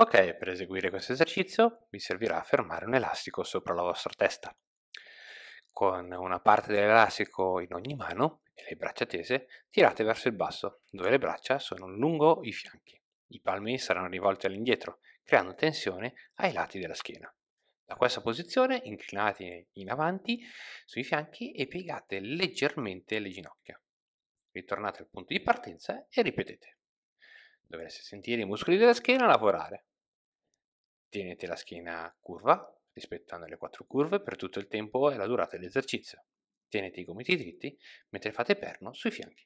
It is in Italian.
Ok, per eseguire questo esercizio vi servirà fermare un elastico sopra la vostra testa. Con una parte dell'elastico in ogni mano e le braccia tese, tirate verso il basso, dove le braccia sono lungo i fianchi. I palmi saranno rivolti all'indietro, creando tensione ai lati della schiena. Da questa posizione inclinate in avanti sui fianchi e piegate leggermente le ginocchia. Ritornate al punto di partenza e ripetete dovreste sentire i muscoli della schiena lavorare. Tenete la schiena curva, rispettando le quattro curve per tutto il tempo e la durata dell'esercizio. Tenete i gomiti dritti mentre fate perno sui fianchi.